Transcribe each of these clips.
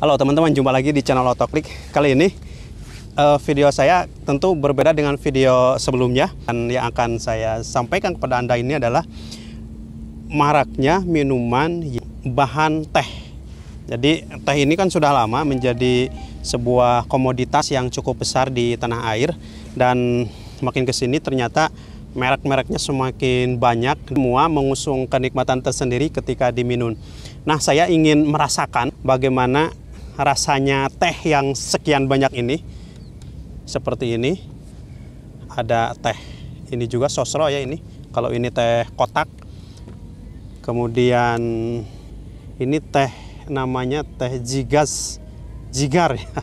Halo teman-teman, jumpa lagi di channel Otoklik. Kali ini eh, video saya tentu berbeda dengan video sebelumnya dan yang akan saya sampaikan kepada Anda ini adalah maraknya minuman bahan teh. Jadi teh ini kan sudah lama menjadi sebuah komoditas yang cukup besar di tanah air dan makin ke sini ternyata merek-mereknya semakin banyak semua mengusung kenikmatan tersendiri ketika diminum. Nah, saya ingin merasakan bagaimana rasanya teh yang sekian banyak ini seperti ini ada teh ini juga sosro ya ini kalau ini teh kotak kemudian ini teh namanya teh jigas jigar ya.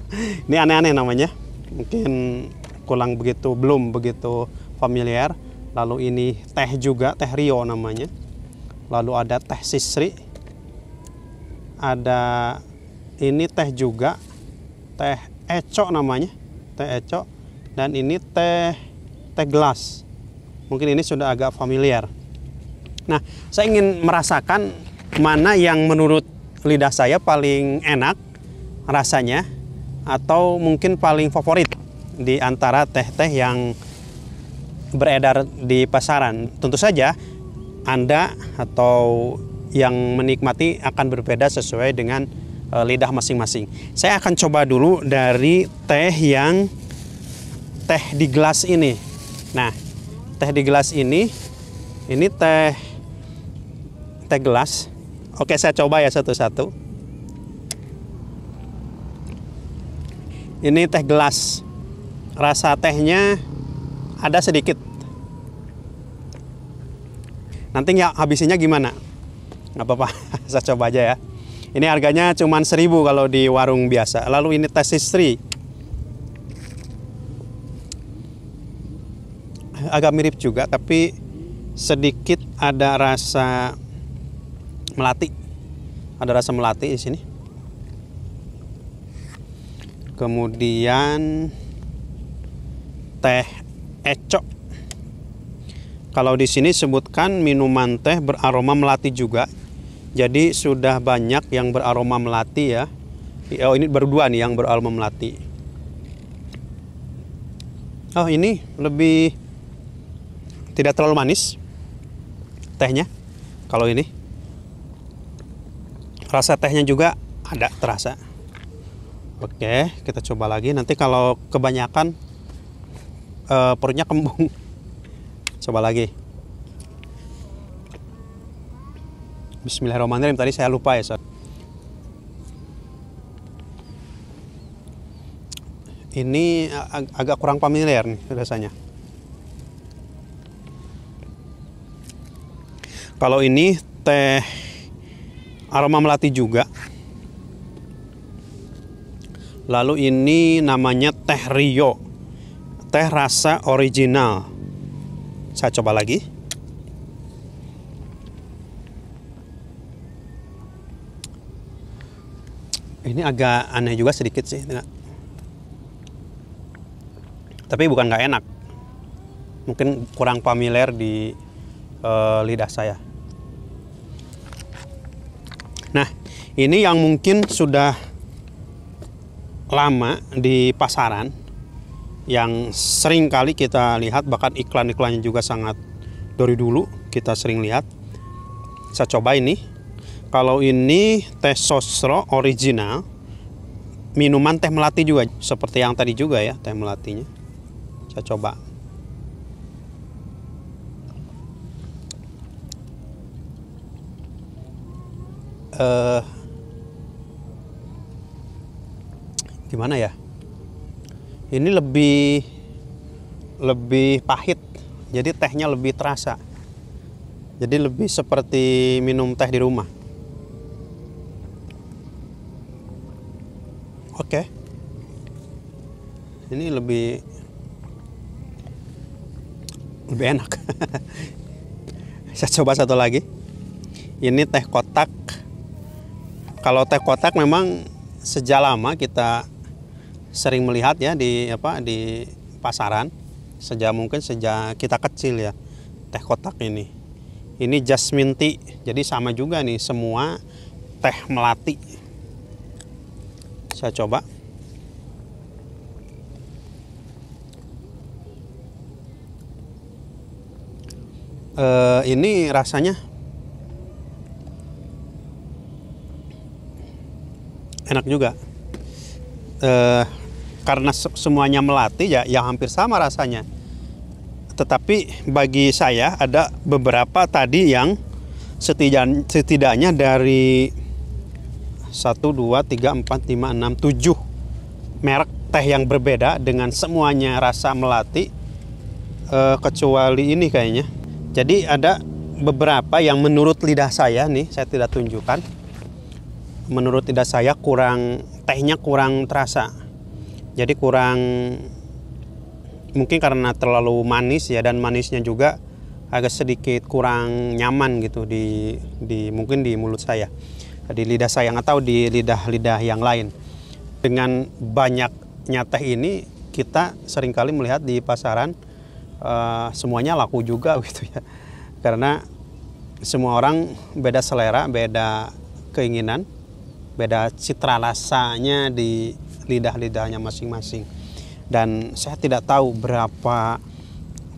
ini aneh-aneh namanya mungkin kurang begitu belum begitu familiar lalu ini teh juga teh rio namanya lalu ada teh sisri ada ini teh juga teh eco namanya teh eco dan ini teh teh gelas mungkin ini sudah agak familiar nah saya ingin merasakan mana yang menurut lidah saya paling enak rasanya atau mungkin paling favorit di antara teh-teh yang beredar di pasaran tentu saja anda atau yang menikmati akan berbeda sesuai dengan e, lidah masing-masing. Saya akan coba dulu dari teh yang teh di gelas ini. Nah, teh di gelas ini ini teh teh gelas. Oke, saya coba ya satu-satu. Ini teh gelas. Rasa tehnya ada sedikit. Nanti ya habisnya gimana? Nggak apa-apa, saya coba aja ya. Ini harganya cuma seribu kalau di warung biasa. Lalu ini tes istri. Agak mirip juga tapi sedikit ada rasa melati. Ada rasa melati di sini. Kemudian teh ecok. Kalau di sini sebutkan minuman teh beraroma melati juga. Jadi sudah banyak yang beraroma melati ya. Oh ini baru dua nih yang beraroma melati. Oh ini lebih tidak terlalu manis tehnya. Kalau ini rasa tehnya juga ada terasa. Oke, kita coba lagi. Nanti kalau kebanyakan uh, perutnya kembung. Coba lagi. Bismillahirrahmanirrahim tadi saya lupa ya so. ini ag agak kurang familiar nih rasanya kalau ini teh aroma melati juga lalu ini namanya teh Rio teh rasa original saya coba lagi ini agak aneh juga sedikit sih tapi bukan nggak enak mungkin kurang familiar di uh, lidah saya nah ini yang mungkin sudah lama di pasaran yang sering kali kita lihat bahkan iklan-iklannya juga sangat dari dulu kita sering lihat saya coba ini kalau ini teh sosro original, minuman teh melati juga, seperti yang tadi juga ya teh melatinya. Saya coba. Uh, gimana ya? Ini lebih lebih pahit, jadi tehnya lebih terasa. Jadi lebih seperti minum teh di rumah. oke okay. ini lebih lebih enak saya coba satu lagi ini teh kotak kalau teh kotak memang sejak lama kita sering melihat ya di apa di pasaran sejak mungkin sejak kita kecil ya teh kotak ini ini jasmin tea jadi sama juga nih semua teh melati saya coba e, ini rasanya enak juga e, karena semuanya melati ya yang hampir sama rasanya tetapi bagi saya ada beberapa tadi yang setidaknya dari 1, 2, 3, 4, 5, 6, 7 merek teh yang berbeda dengan semuanya rasa melati e, kecuali ini kayaknya jadi ada beberapa yang menurut lidah saya nih saya tidak tunjukkan menurut lidah saya kurang tehnya kurang terasa jadi kurang mungkin karena terlalu manis ya dan manisnya juga agak sedikit kurang nyaman gitu di di mungkin di mulut saya di lidah saya atau di lidah-lidah yang lain. Dengan banyaknya teh ini kita seringkali melihat di pasaran uh, semuanya laku juga gitu ya. Karena semua orang beda selera, beda keinginan, beda citra rasanya di lidah-lidahnya masing-masing. Dan saya tidak tahu berapa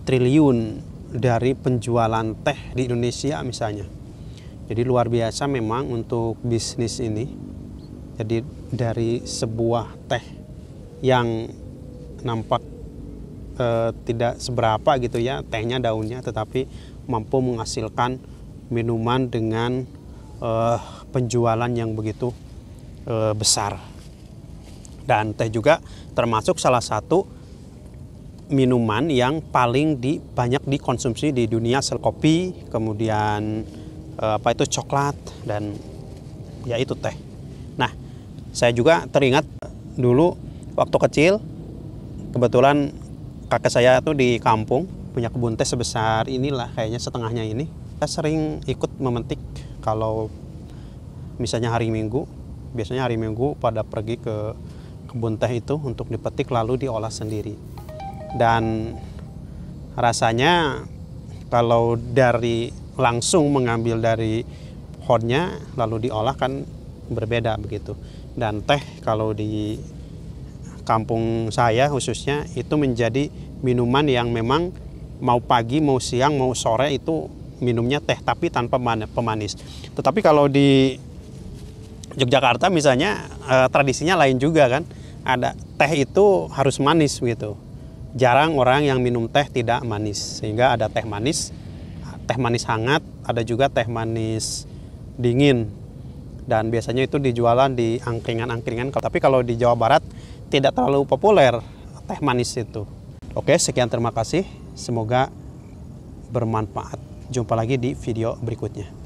triliun dari penjualan teh di Indonesia misalnya jadi luar biasa memang untuk bisnis ini. Jadi dari sebuah teh yang nampak eh, tidak seberapa gitu ya tehnya daunnya, tetapi mampu menghasilkan minuman dengan eh, penjualan yang begitu eh, besar. Dan teh juga termasuk salah satu minuman yang paling di, banyak dikonsumsi di dunia sel kopi, kemudian Eh, apa itu coklat dan ya itu teh. Nah, saya juga teringat dulu waktu kecil kebetulan kakek saya tuh di kampung punya kebun teh sebesar inilah kayaknya setengahnya ini. Saya sering ikut memetik kalau misalnya hari Minggu, biasanya hari Minggu pada pergi ke kebun teh itu untuk dipetik lalu diolah sendiri. Dan rasanya kalau dari langsung mengambil dari pohonnya lalu diolah kan berbeda begitu. Dan teh kalau di kampung saya khususnya itu menjadi minuman yang memang mau pagi, mau siang, mau sore itu minumnya teh tapi tanpa pemanis. Tetapi kalau di Yogyakarta misalnya eh, tradisinya lain juga kan. Ada teh itu harus manis gitu. Jarang orang yang minum teh tidak manis sehingga ada teh manis teh manis hangat, ada juga teh manis dingin. Dan biasanya itu dijualan di angkringan-angkringan. Tapi kalau di Jawa Barat tidak terlalu populer teh manis itu. Oke, sekian terima kasih. Semoga bermanfaat. Jumpa lagi di video berikutnya.